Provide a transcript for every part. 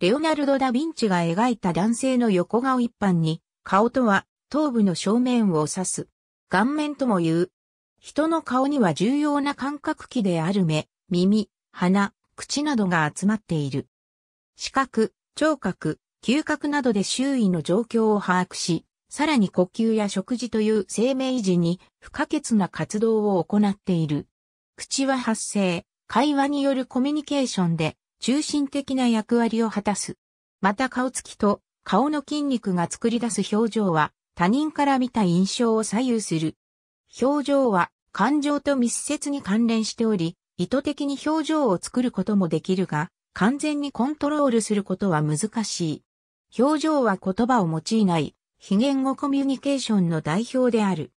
レオナルド・ダ・ヴィンチが描いた男性の横顔一般に、顔とは頭部の正面を指す。顔面とも言う。人の顔には重要な感覚器である目、耳、鼻、口などが集まっている。視覚、聴覚、嗅覚などで周囲の状況を把握し、さらに呼吸や食事という生命維持に不可欠な活動を行っている。口は発声、会話によるコミュニケーションで中心的な役割を果たす。また顔つきと顔の筋肉が作り出す表情は他人から見た印象を左右する。表情は感情と密接に関連しており、意図的に表情を作ることもできるが、完全にコントロールすることは難しい。表情は言葉を用いない非言語コミュニケーションの代表である。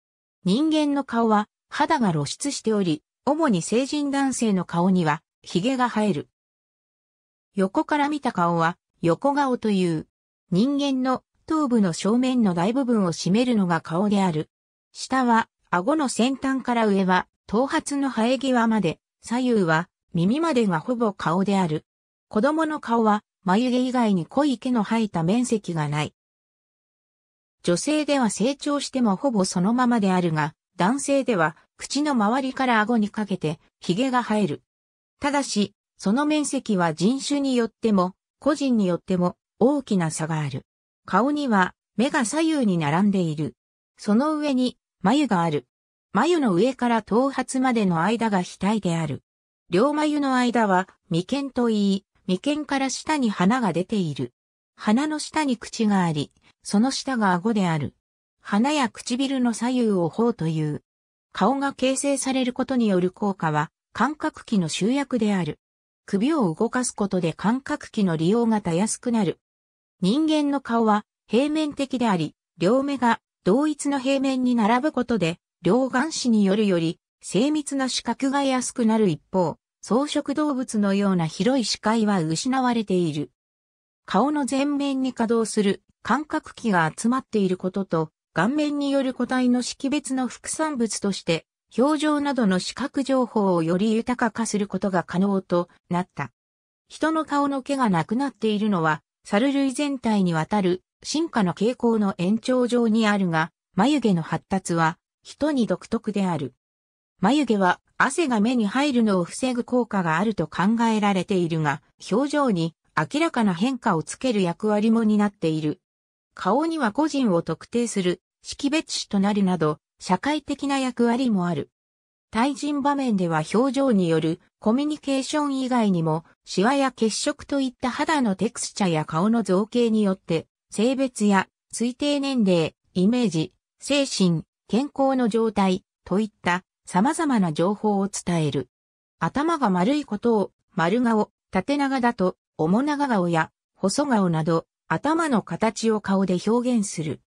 人間の顔は肌が露出しており、主に成人男性の顔には髭が生える。横から見た顔は、横顔という。人間の頭部の正面の大部分を占めるのが顔である。下は、顎の先端から上は、頭髪の生え際まで、左右は、耳までがほぼ顔である。子供の顔は、眉毛以外に濃い毛の生えた面積がない。女性では成長してもほぼそのままであるが、男性では口の周りから顎にかけて髭が生える。ただし、その面積は人種によっても、個人によっても大きな差がある。顔には目が左右に並んでいる。その上に眉がある。眉の上から頭髪までの間が額である。両眉の間は眉間と言い、眉間から下に鼻が出ている。鼻の下に口があり、その下が顎である。鼻や唇の左右を頬という。顔が形成されることによる効果は、感覚器の集約である。首を動かすことで感覚器の利用がたやすくなる。人間の顔は平面的であり、両目が同一の平面に並ぶことで、両眼視によるより精密な視覚が安くなる一方、草食動物のような広い視界は失われている。顔の前面に稼働する感覚器が集まっていることと、顔面による個体の識別の副産物として、表情などの視覚情報をより豊か化することが可能となった。人の顔の毛がなくなっているのは、猿類全体にわたる進化の傾向の延長上にあるが、眉毛の発達は人に独特である。眉毛は汗が目に入るのを防ぐ効果があると考えられているが、表情に明らかな変化をつける役割も担っている。顔には個人を特定する識別種となるなど、社会的な役割もある。対人場面では表情によるコミュニケーション以外にも、シワや血色といった肌のテクスチャや顔の造形によって、性別や推定年齢、イメージ、精神、健康の状態といった様々な情報を伝える。頭が丸いことを丸顔、縦長だと面長顔や細顔など頭の形を顔で表現する。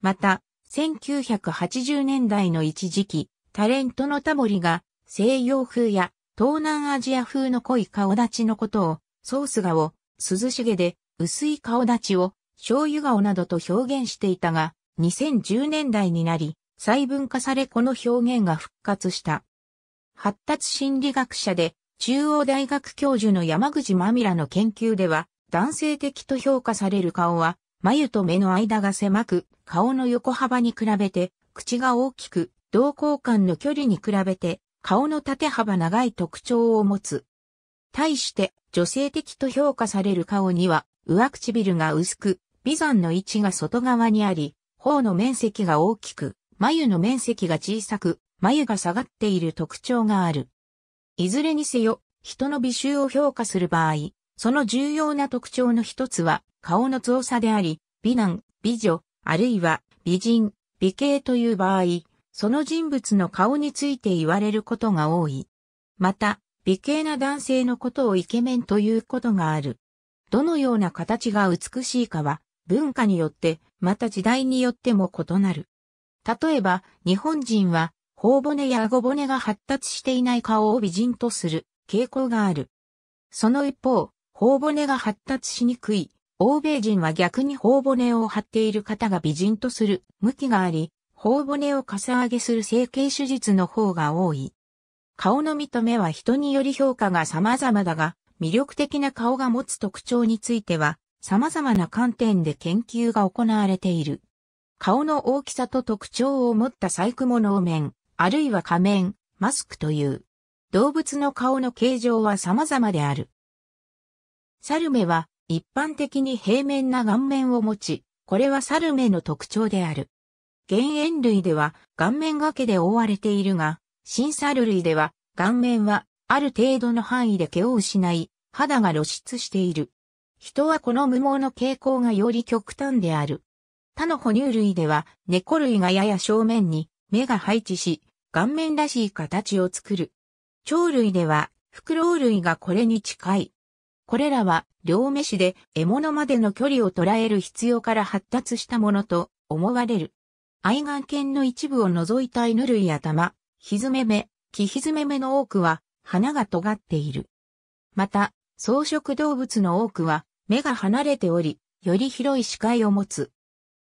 また、1980年代の一時期、タレントのタモリが西洋風や東南アジア風の濃い顔立ちのことを、ソース顔、涼しげで薄い顔立ちを醤油顔などと表現していたが、2010年代になり、細分化されこの表現が復活した。発達心理学者で中央大学教授の山口まみらの研究では、男性的と評価される顔は眉と目の間が狭く、顔の横幅に比べて、口が大きく、同行間の距離に比べて、顔の縦幅長い特徴を持つ。対して、女性的と評価される顔には、上唇が薄く、眉山の位置が外側にあり、頬の面積が大きく、眉の面積が小さく、眉が下がっている特徴がある。いずれにせよ、人の美醜を評価する場合、その重要な特徴の一つは、顔の造作であり、美男、美女、あるいは美人、美形という場合、その人物の顔について言われることが多い。また、美形な男性のことをイケメンということがある。どのような形が美しいかは、文化によって、また時代によっても異なる。例えば、日本人は、頬骨や顎骨が発達していない顔を美人とする傾向がある。その一方、頬骨が発達しにくい欧米人は逆に頬骨を張っている方が美人とする向きがあり、頬骨をかさ上げする整形手術の方が多い。顔の見た目は人により評価が様々だが、魅力的な顔が持つ特徴については、様々な観点で研究が行われている。顔の大きさと特徴を持った細工物を面、あるいは仮面、マスクという。動物の顔の形状は様々である。サルメは一般的に平面な顔面を持ち、これはサルメの特徴である。減塩類では顔面が毛で覆われているが、新サル類では顔面はある程度の範囲で毛を失い、肌が露出している。人はこの無毛の傾向がより極端である。他の哺乳類では猫類がやや正面に目が配置し、顔面らしい形を作る。鳥類では、フクロウ類がこれに近い。これらは両目視で獲物までの距離を捉える必要から発達したものと思われる。愛眼犬の一部を除いた犬類や玉、ひずめ目、きひずめ目の多くは鼻が尖っている。また、草食動物の多くは目が離れており、より広い視界を持つ。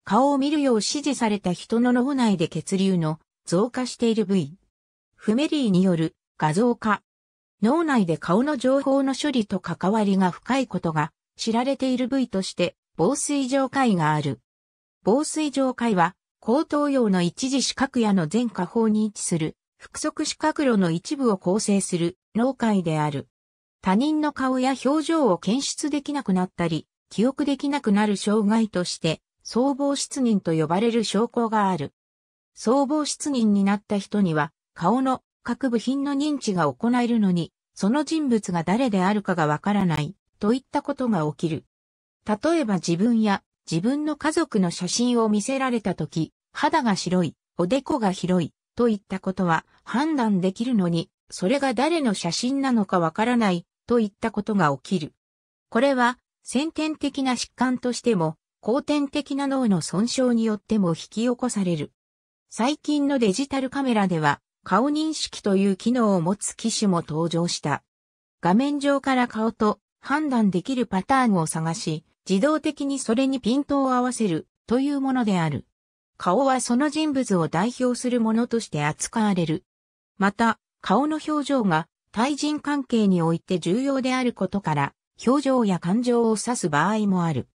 顔を見るよう指示された人の脳内で血流の増加している部位。フメリーによる画像化、脳内で顔の情報の処理と関わりが深いことが知られている部位として、防水状回がある。防水状回は、高等葉の一次視覚野の全下方に位置する、複足視覚路の一部を構成する脳会である。他人の顔や表情を検出できなくなったり、記憶できなくなる障害として、相棒失認と呼ばれる証拠がある。相棒失認になった人には、顔の各部品の認知が行えるのに、その人物が誰であるかがわからない、といったことが起きる。例えば自分や自分の家族の写真を見せられた時、肌が白い、おでこが広い、といったことは判断できるのに、それが誰の写真なのかわからない、といったことが起きる。これは、先天的な疾患としても、後天的な脳の損傷によっても引き起こされる。最近のデジタルカメラでは、顔認識という機能を持つ機種も登場した。画面上から顔と判断できるパターンを探し、自動的にそれにピントを合わせるというものである。顔はその人物を代表するものとして扱われる。また、顔の表情が対人関係において重要であることから、表情や感情を指す場合もある。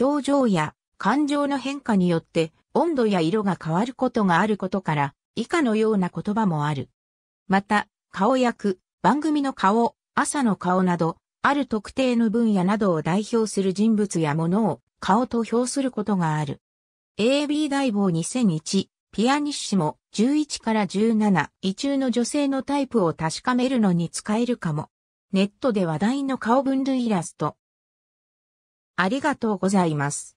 表情や感情の変化によって温度や色が変わることがあることから、以下のような言葉もある。また、顔役、番組の顔、朝の顔など、ある特定の分野などを代表する人物やものを顔と表することがある。AB 大坊2001、ピアニッシも11から17、異中の女性のタイプを確かめるのに使えるかも。ネットで話題の顔分類イラスト。ありがとうございます。